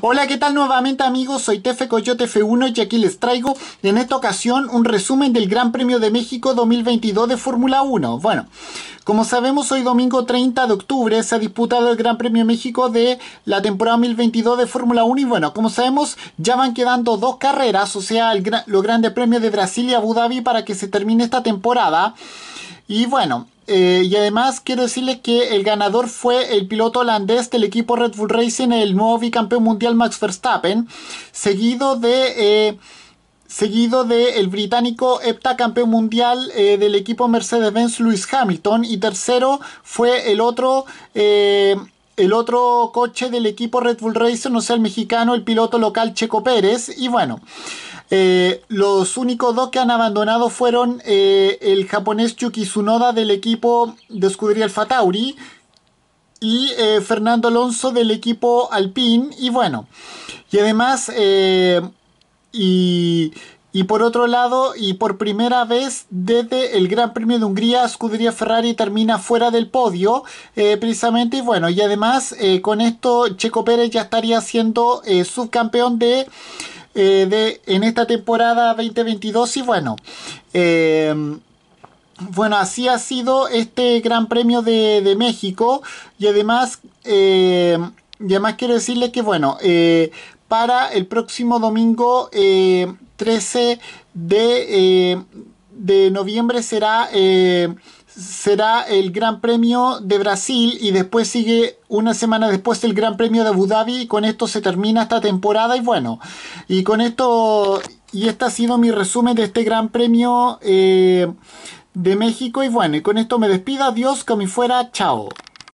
Hola, ¿qué tal nuevamente amigos? Soy Tefe Coyote F1 y aquí les traigo en esta ocasión un resumen del Gran Premio de México 2022 de Fórmula 1. Bueno, como sabemos hoy domingo 30 de octubre se ha disputado el Gran Premio México de la temporada 2022 de Fórmula 1 y bueno, como sabemos ya van quedando dos carreras, o sea, el, los grandes premios de Brasil y Abu Dhabi para que se termine esta temporada. Y bueno, eh, y además quiero decirles que el ganador fue el piloto holandés del equipo Red Bull Racing, el nuevo bicampeón mundial Max Verstappen, seguido de... Eh, seguido del británico británico heptacampeón mundial eh, del equipo Mercedes-Benz Lewis Hamilton y tercero fue el otro el otro coche del equipo Red Bull Racing, o sea, el mexicano, el piloto local Checo Pérez y bueno, eh, los únicos dos que han abandonado fueron eh, el japonés Yuki Tsunoda del equipo de escudería Alfa Tauri y eh, Fernando Alonso del equipo Alpine. Y bueno, y además, y, y, por otro lado, y por primera vez desde el Gran Premio de Hungría, Scuderia Ferrari termina fuera del podio, precisamente. Y bueno, y además, con esto, Checo Pérez ya estaría siendo subcampeón de eh, de, en esta temporada 2022 y bueno, eh, bueno, así ha sido este Gran Premio de, México y además, eh, y además quiero decirle que bueno, para el próximo domingo 13 de de noviembre será, eh, será el Gran Premio de Brasil y después sigue una semana después el Gran Premio de Abu Dhabi y con esto se termina esta temporada y bueno, y con esto, y este ha sido mi resumen de este Gran Premio eh, de México y bueno, y con esto me despido, adiós, como fuera, chao.